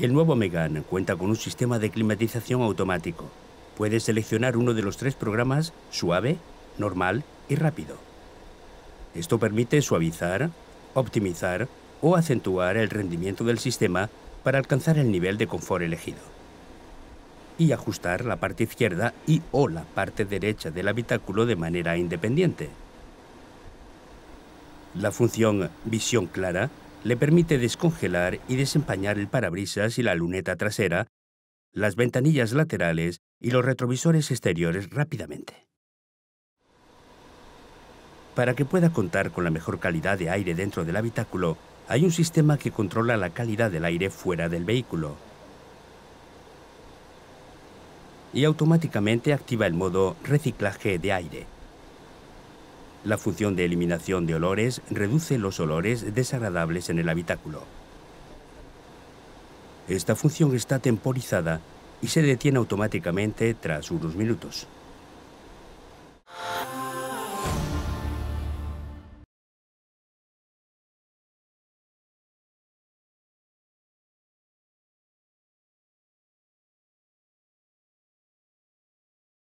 El nuevo Megan cuenta con un sistema de climatización automático. Puedes seleccionar uno de los tres programas, suave, normal y rápido. Esto permite suavizar, optimizar o acentuar el rendimiento del sistema para alcanzar el nivel de confort elegido. Y ajustar la parte izquierda y o la parte derecha del habitáculo de manera independiente. La función visión clara le permite descongelar y desempañar el parabrisas y la luneta trasera, las ventanillas laterales y los retrovisores exteriores rápidamente. Para que pueda contar con la mejor calidad de aire dentro del habitáculo, hay un sistema que controla la calidad del aire fuera del vehículo y automáticamente activa el modo reciclaje de aire. La función de eliminación de olores reduce los olores desagradables en el habitáculo. Esta función está temporizada y se detiene automáticamente tras unos minutos.